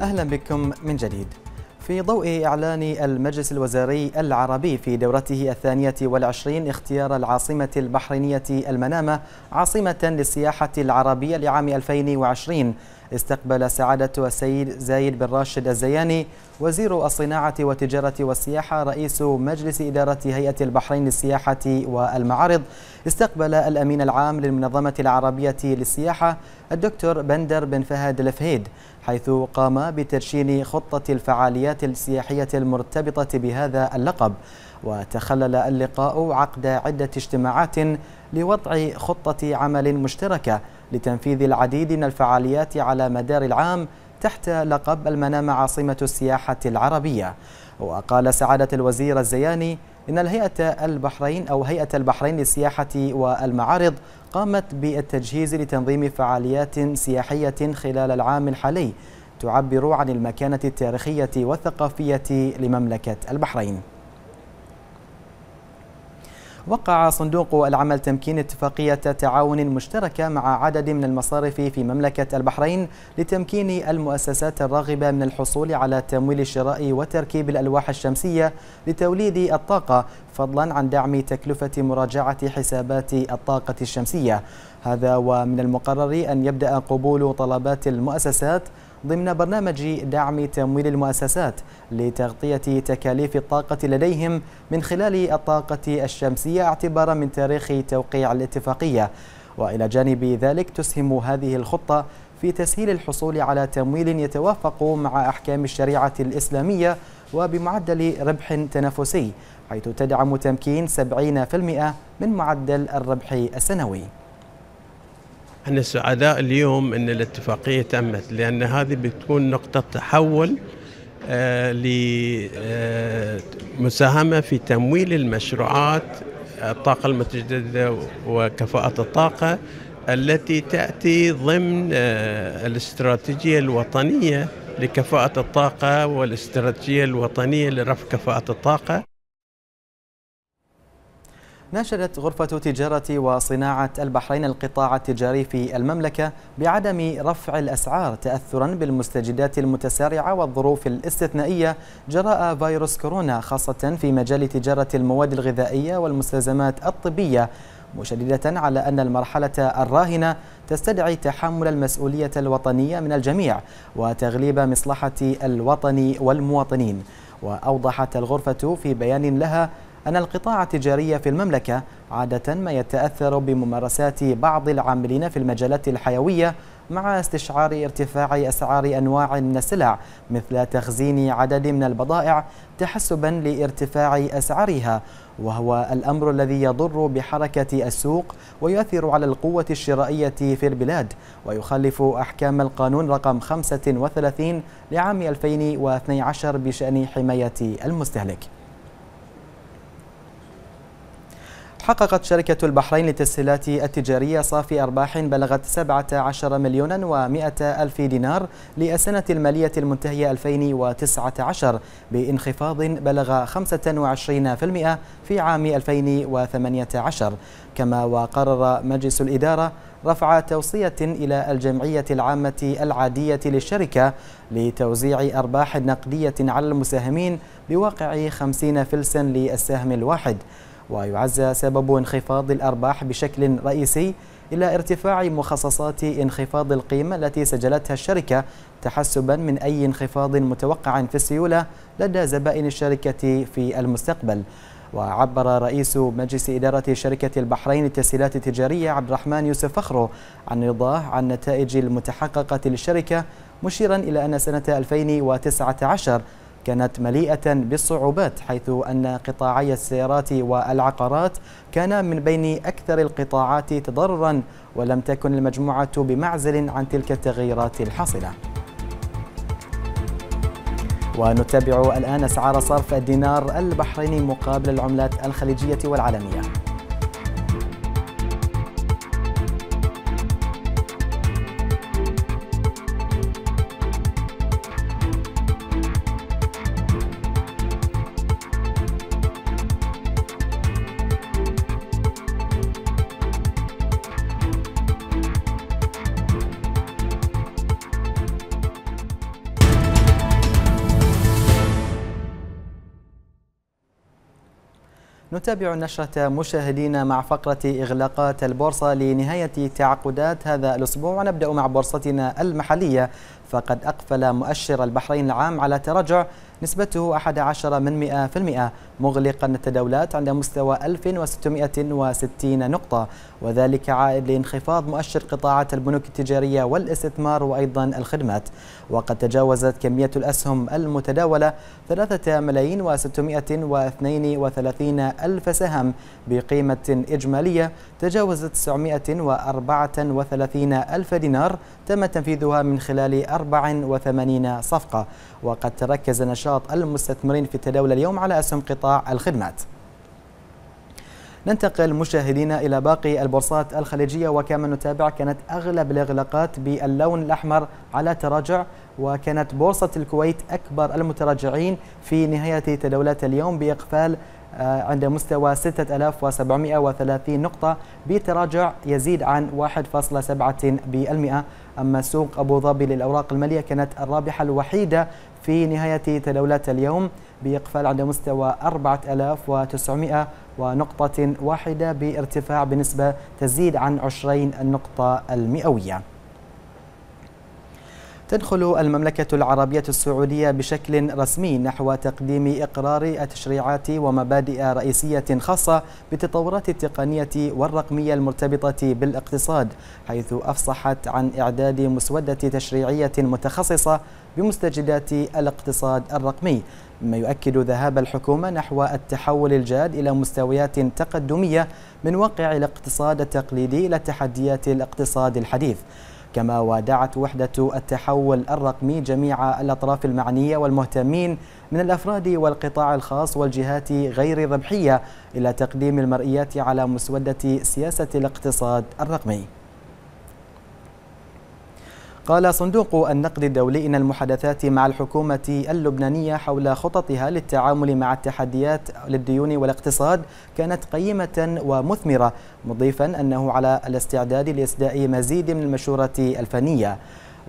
أهلا بكم من جديد في ضوء إعلان المجلس الوزاري العربي في دورته الثانية والعشرين اختيار العاصمة البحرينية المنامة عاصمة للسياحة العربية لعام 2020 استقبل سعادة السيد زايد بن راشد الزياني وزير الصناعة والتجارة والسياحة رئيس مجلس إدارة هيئة البحرين للسياحة والمعارض استقبل الأمين العام للمنظمة العربية للسياحة الدكتور بندر بن فهد الفهيد حيث قام بترشيد خطة الفعاليات السياحية المرتبطة بهذا اللقب وتخلل اللقاء عقد عدة اجتماعات لوضع خطة عمل مشتركة لتنفيذ العديد من الفعاليات على مدار العام تحت لقب المنام عاصمة السياحة العربية وقال سعادة الوزير الزياني إن الهيئة البحرين أو هيئة البحرين للسياحة والمعارض قامت بالتجهيز لتنظيم فعاليات سياحية خلال العام الحالي تعبر عن المكانة التاريخية والثقافية لمملكة البحرين وقع صندوق العمل تمكين اتفاقية تعاون مشتركة مع عدد من المصارف في مملكة البحرين لتمكين المؤسسات الراغبة من الحصول على تمويل الشراء وتركيب الألواح الشمسية لتوليد الطاقة فضلا عن دعم تكلفة مراجعة حسابات الطاقة الشمسية هذا ومن المقرر أن يبدأ قبول طلبات المؤسسات ضمن برنامج دعم تمويل المؤسسات لتغطية تكاليف الطاقة لديهم من خلال الطاقة الشمسية اعتبارا من تاريخ توقيع الاتفاقية وإلى جانب ذلك تسهم هذه الخطة في تسهيل الحصول على تمويل يتوافق مع أحكام الشريعة الإسلامية وبمعدل ربح تنافسي حيث تدعم تمكين 70% من معدل الربح السنوي احنا سعداء اليوم ان الاتفاقيه تمت لان هذه بتكون نقطه تحول آه، لمساهمه آه، في تمويل المشروعات الطاقه المتجدده وكفاءه الطاقه التي تاتي ضمن آه، الاستراتيجيه الوطنيه لكفاءه الطاقه والاستراتيجيه الوطنيه لرفع كفاءه الطاقه ناشدت غرفة تجارة وصناعة البحرين القطاع التجاري في المملكة بعدم رفع الأسعار تأثرا بالمستجدات المتسارعة والظروف الاستثنائية جراء فيروس كورونا خاصة في مجال تجارة المواد الغذائية والمستلزمات الطبية مشددة على أن المرحلة الراهنة تستدعي تحمل المسؤولية الوطنية من الجميع وتغليب مصلحة الوطن والمواطنين وأوضحت الغرفة في بيان لها أن القطاع التجاري في المملكة عادة ما يتأثر بممارسات بعض العاملين في المجالات الحيوية مع استشعار ارتفاع أسعار أنواع من السلع مثل تخزين عدد من البضائع تحسبا لارتفاع أسعارها وهو الأمر الذي يضر بحركة السوق ويؤثر على القوة الشرائية في البلاد ويخالف أحكام القانون رقم 35 لعام 2012 بشأن حماية المستهلك حققت شركة البحرين للتسهيلات التجارية صافي أرباح بلغت 17 مليونا و100 ألف دينار للسنة المالية المنتهية 2019 بانخفاض بلغ 25% في عام 2018 كما وقرر مجلس الإدارة رفع توصية إلى الجمعية العامة العادية للشركة لتوزيع أرباح نقدية على المساهمين بواقع 50 فلسا للسهم الواحد ويعزى سبب انخفاض الأرباح بشكل رئيسي إلى ارتفاع مخصصات انخفاض القيمة التي سجلتها الشركة تحسبا من أي انخفاض متوقع في السيولة لدى زبائن الشركة في المستقبل وعبر رئيس مجلس إدارة شركة البحرين للتسهيلات التجارية عبد الرحمن يوسف فخرو عن رضاه عن النتائج المتحققة للشركة مشيرا إلى أن سنة 2019 كانت مليئة بالصعوبات حيث أن قطاعي السيارات والعقارات كان من بين أكثر القطاعات تضررا ولم تكن المجموعة بمعزل عن تلك التغييرات الحاصلة ونتابع الآن أسعار صرف الدينار البحريني مقابل العملات الخليجية والعالمية نتابع النشرة مشاهدينا مع فقرة إغلاقات البورصة لنهاية تعاقدات هذا الأسبوع ونبدأ مع بورصتنا المحلية فقد أقفل مؤشر البحرين العام على تراجع نسبته 11 من 100% مغلقا التداولات عند مستوى 1660 نقطة وذلك عائد لانخفاض مؤشر قطاعات البنوك التجارية والاستثمار وأيضا الخدمات وقد تجاوزت كمية الأسهم المتداولة 3 ملايين و632 ألف سهم بقيمة إجمالية تجاوزت 934 ألف دينار تم تنفيذها من خلال 84 صفقة وقد تركز نشاط نشاط المستثمرين في التداول اليوم على أسهم قطاع الخدمات ننتقل مشاهدينا إلى باقي البورصات الخليجية وكما نتابع كانت أغلب الإغلاقات باللون الأحمر على تراجع وكانت بورصة الكويت أكبر المتراجعين في نهاية تداولات اليوم بإقفال آه، عند مستوى 6730 نقطة بتراجع يزيد عن 1.7% أما سوق أبو ظبي للأوراق المالية كانت الرابحة الوحيدة في نهاية تداولات اليوم بإقفال عند مستوى 4900 ونقطة واحدة بارتفاع بنسبة تزيد عن 20 النقطة المئوية تدخل المملكة العربية السعودية بشكل رسمي نحو تقديم إقرار التشريعات ومبادئ رئيسية خاصة بالتطورات التقنية والرقمية المرتبطة بالاقتصاد حيث أفصحت عن إعداد مسودة تشريعية متخصصة بمستجدات الاقتصاد الرقمي مما يؤكد ذهاب الحكومة نحو التحول الجاد إلى مستويات تقدمية من واقع الاقتصاد التقليدي إلى تحديات الاقتصاد الحديث كما وادعت وحدة التحول الرقمي جميع الأطراف المعنية والمهتمين من الأفراد والقطاع الخاص والجهات غير الربحية إلى تقديم المرئيات على مسودة سياسة الاقتصاد الرقمي قال صندوق النقد الدولي إن المحادثات مع الحكومة اللبنانية حول خططها للتعامل مع التحديات للديون والاقتصاد كانت قيمة ومثمرة مضيفا أنه على الاستعداد لإسداء مزيد من المشورة الفنية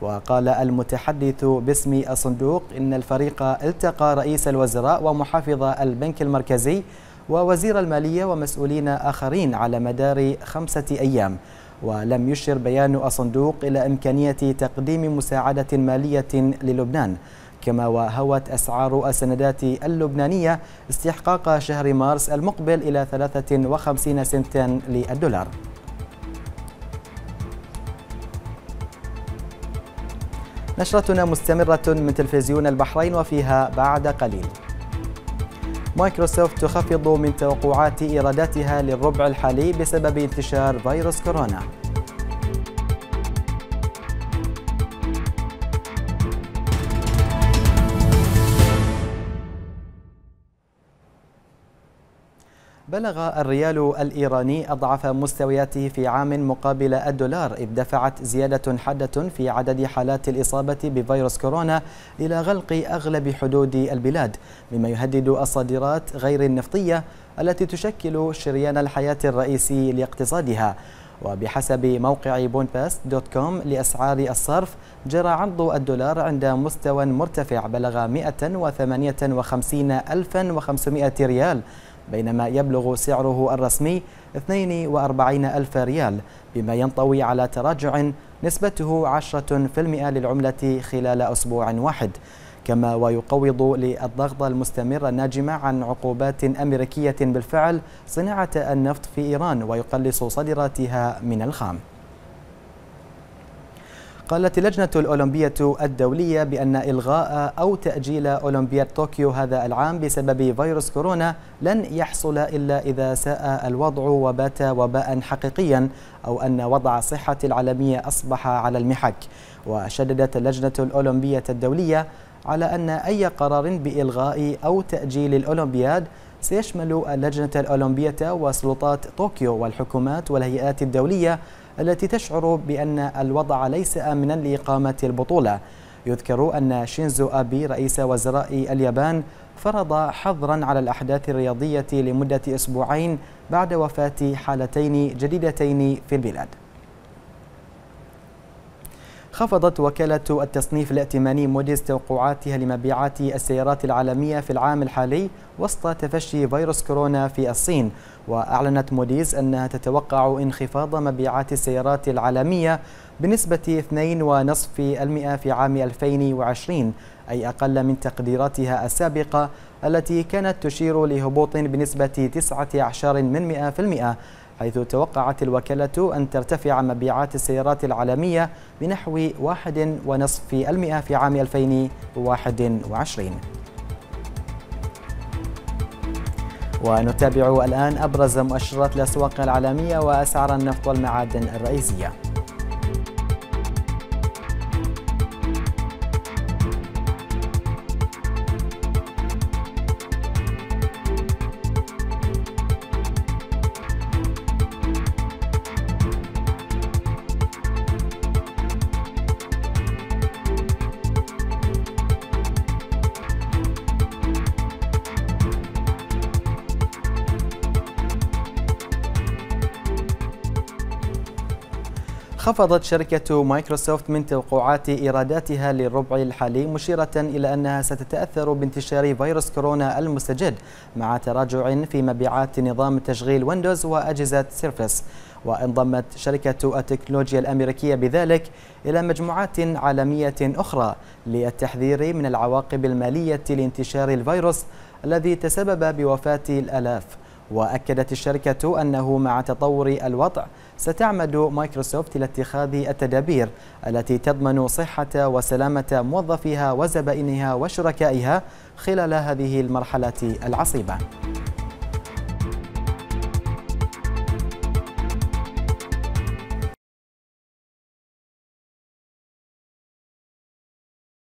وقال المتحدث باسم الصندوق إن الفريق التقى رئيس الوزراء ومحافظ البنك المركزي ووزير المالية ومسؤولين آخرين على مدار خمسة أيام ولم يشر بيان الصندوق إلى إمكانية تقديم مساعدة مالية للبنان كما وهوت أسعار السندات اللبنانية استحقاق شهر مارس المقبل إلى 53 سنتا للدولار نشرتنا مستمرة من تلفزيون البحرين وفيها بعد قليل مايكروسوفت تخفض من توقعات إيراداتها للربع الحالي بسبب انتشار فيروس كورونا بلغ الريال الإيراني أضعف مستوياته في عام مقابل الدولار إذ دفعت زيادة حادة في عدد حالات الإصابة بفيروس كورونا إلى غلق أغلب حدود البلاد مما يهدد الصادرات غير النفطية التي تشكل شريان الحياة الرئيسي لاقتصادها وبحسب موقع بونباست دوت كوم لأسعار الصرف جرى عرض الدولار عند مستوى مرتفع بلغ 158 ألفا ريال بينما يبلغ سعره الرسمي 42 ألف ريال بما ينطوي على تراجع نسبته 10% للعملة خلال أسبوع واحد كما ويقوض للضغط المستمر الناجم عن عقوبات أمريكية بالفعل صناعة النفط في إيران ويقلص صدراتها من الخام قالت اللجنة الأولمبية الدولية بأن إلغاء أو تأجيل أولمبياد طوكيو هذا العام بسبب فيروس كورونا لن يحصل إلا إذا ساء الوضع وبات وباء حقيقيا أو أن وضع الصحة العالمية أصبح على المحك وشددت اللجنة الأولمبية الدولية على أن أي قرار بإلغاء أو تأجيل الأولمبياد سيشمل اللجنة الأولمبية وسلطات طوكيو والحكومات والهيئات الدولية التي تشعر بأن الوضع ليس آمنا لإقامة البطولة يذكر أن شينزو أبي رئيس وزراء اليابان فرض حظرا على الأحداث الرياضية لمدة أسبوعين بعد وفاة حالتين جديدتين في البلاد خفضت وكالة التصنيف الائتماني موديز توقعاتها لمبيعات السيارات العالمية في العام الحالي وسط تفشي فيروس كورونا في الصين وأعلنت موديز أنها تتوقع انخفاض مبيعات السيارات العالمية بنسبة 2.5% في عام 2020 أي أقل من تقديراتها السابقة التي كانت تشير لهبوط بنسبة 19 من حيث توقعت الوكالة أن ترتفع مبيعات السيارات العالمية بنحو 1.5% في عام 2021 ونتابع الآن أبرز مؤشرات الأسواق العالمية وأسعار النفط والمعادن الرئيسية خفضت شركة مايكروسوفت من توقعات إيراداتها للربع الحالي مشيرة إلى أنها ستتأثر بانتشار فيروس كورونا المستجد مع تراجع في مبيعات نظام تشغيل ويندوز وأجهزة سيرفس وانضمت شركة التكنولوجيا الأمريكية بذلك إلى مجموعات عالمية أخرى للتحذير من العواقب المالية لانتشار الفيروس الذي تسبب بوفاة الآلاف وأكدت الشركة أنه مع تطور الوضع ستعمد مايكروسوفت إلى اتخاذ التدابير التي تضمن صحة وسلامة موظفيها وزبائنها وشركائها خلال هذه المرحلة العصيبة